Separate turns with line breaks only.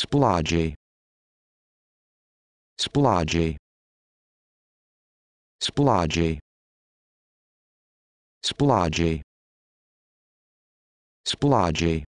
Splodgy. Splodgy. Splodgy. Splodgy. Splodgy.